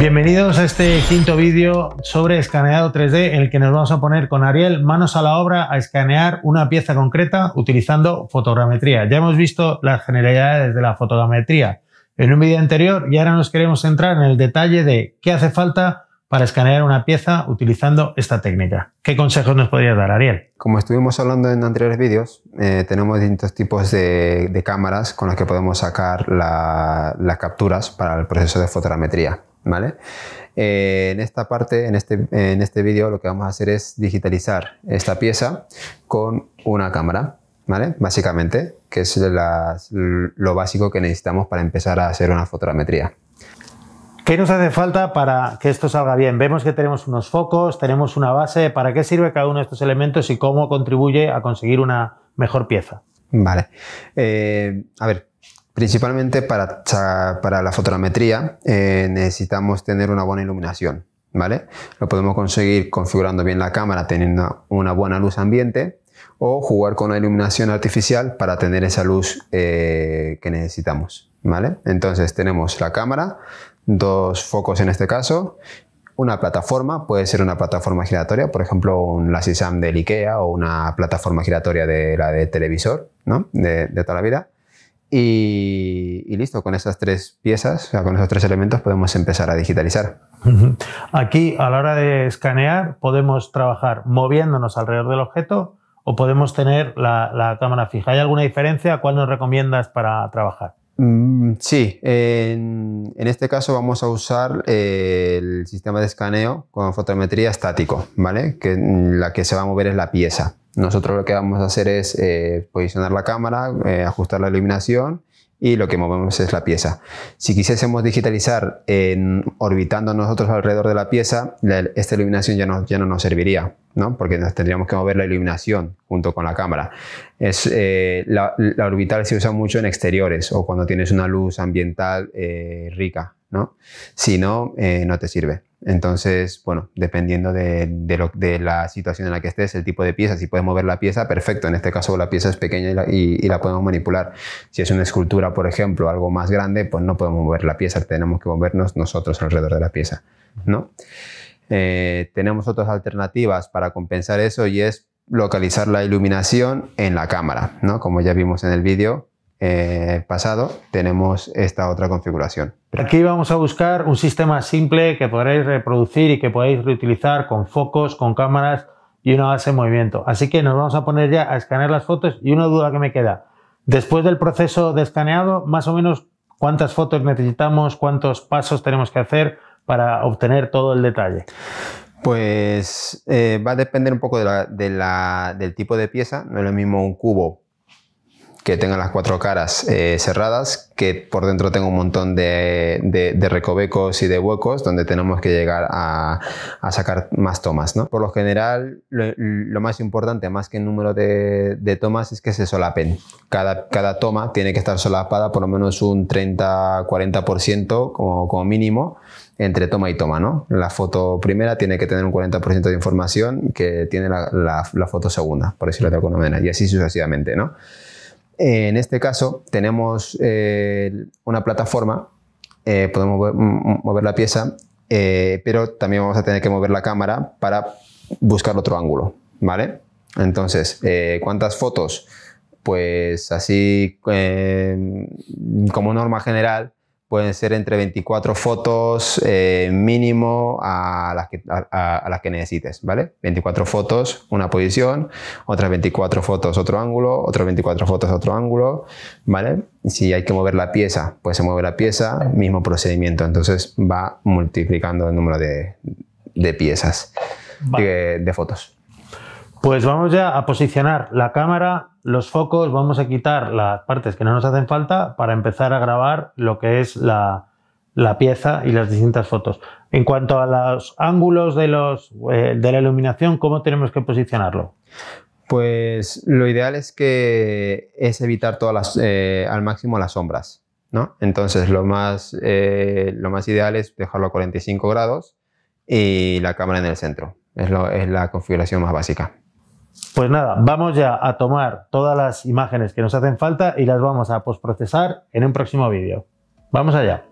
Bienvenidos a este quinto vídeo sobre escaneado 3D en el que nos vamos a poner con Ariel manos a la obra a escanear una pieza concreta utilizando fotogrametría. Ya hemos visto las generalidades de la fotogrametría en un vídeo anterior y ahora nos queremos entrar en el detalle de qué hace falta para escanear una pieza utilizando esta técnica. ¿Qué consejos nos podrías dar, Ariel? Como estuvimos hablando en anteriores vídeos, eh, tenemos distintos tipos de, cámaras con las que podemos sacar las capturas para el proceso de fotogrametría. ¿vale? Eh, en esta parte, este, en este, vídeo, lo que vamos a hacer es digitalizar esta pieza con una cámara, ¿vale? Básicamente, que es lo básico que necesitamos para empezar a hacer una fotogrametría. ¿Qué nos hace falta para que esto salga bien? Vemos que tenemos unos focos, tenemos una base. ¿Para qué sirve cada uno de estos elementos y cómo contribuye a conseguir una mejor pieza? Vale. Eh, a ver, Principalmente para, la fotogrametría eh, necesitamos tener una buena iluminación, ¿vale? Lo podemos conseguir configurando bien la cámara, teniendo una buena luz ambiente o jugar con una iluminación artificial para tener esa luz eh, que necesitamos, ¿vale? Entonces tenemos la cámara, dos focos en este caso, una plataforma, puede ser una plataforma giratoria, por ejemplo un SAM del IKEA o una plataforma giratoria de la de televisor, ¿no? de toda la vida y, listo, con esas tres piezas, con esos tres elementos podemos empezar a digitalizar. Aquí, a la hora de escanear, podemos trabajar moviéndonos alrededor del objeto o podemos tener la, cámara fija. ¿Hay alguna diferencia? ¿Cuál nos recomiendas para trabajar? Mm, sí, en, en, este caso vamos a usar eh, el sistema de escaneo con fotometría estático, ¿vale? Que la que se va a mover es la pieza. Nosotros lo que vamos a hacer es eh, posicionar la cámara, eh, ajustar la iluminación y lo que movemos es la pieza. Si quisiésemos digitalizar en, orbitando nosotros alrededor de la pieza, esta iluminación ya no, ya no nos serviría, ¿no? porque tendríamos que mover la iluminación junto con la cámara. Es, eh, la, la, orbital se usa mucho en exteriores o cuando tienes una luz ambiental rica. ¿no? Si no, no te sirve. Entonces, bueno, dependiendo de, la situación en la que estés, el tipo de pieza, si puedes mover la pieza, perfecto. En este caso la pieza es pequeña y la, podemos manipular. Si es una escultura, por ejemplo, algo más grande, pues no podemos mover la pieza, tenemos que movernos nosotros alrededor de la pieza, ¿no? Eh, tenemos otras alternativas para compensar eso y es localizar la iluminación en la cámara, ¿no? Como ya vimos en el vídeo, eh, pasado tenemos esta otra configuración. Aquí vamos a buscar un sistema simple que podréis reproducir y que podéis reutilizar con focos, con cámaras y una base de movimiento. Así que nos vamos a poner ya a escanear las fotos y una duda que me queda. Después del proceso de escaneado, más o menos cuántas fotos necesitamos, cuántos pasos tenemos que hacer para obtener todo el detalle. Pues eh, va a depender un poco de del tipo de pieza. No es lo mismo un cubo que tenga las cuatro caras eh, cerradas, que por dentro tenga un montón de, recovecos y de huecos donde tenemos que llegar a, sacar más tomas. ¿no? Por lo general, lo, más importante, más que el número de, tomas, es que se solapen. Cada, cada, toma tiene que estar solapada por lo menos un 30-40% como, como mínimo entre toma y toma, ¿no? La foto primera tiene que tener un 40% de información que tiene la, foto segunda, por decirlo de alguna manera, y así sucesivamente, ¿no? En este caso tenemos eh, una plataforma, eh, podemos mover, la pieza, eh, pero también vamos a tener que mover la cámara para buscar otro ángulo, ¿vale? Entonces, ¿cuántas fotos? Pues así como norma general, pueden ser entre 24 fotos eh, mínimo a las, que, necesites, ¿vale? 24 fotos, una posición, otras 24 fotos, otro ángulo, otras 24 fotos, otro ángulo, ¿vale? Si hay que mover la pieza, pues se mueve la pieza, mismo procedimiento, entonces va multiplicando el número de, piezas, de fotos. Pues vamos ya a posicionar la cámara, los focos, vamos a quitar las partes que no nos hacen falta para empezar a grabar lo que es la, pieza y las distintas fotos. En cuanto a los ángulos de, los, eh, de la iluminación, ¿cómo tenemos que posicionarlo? Pues lo ideal es que es evitar todas eh, al máximo las sombras, ¿no? Entonces lo más, eh, lo más ideal es dejarlo a 45 grados y la cámara en el centro. es la configuración más básica. Pues nada, vamos ya a tomar todas las imágenes que nos hacen falta y las vamos a postprocesar en un próximo vídeo. Vamos allá.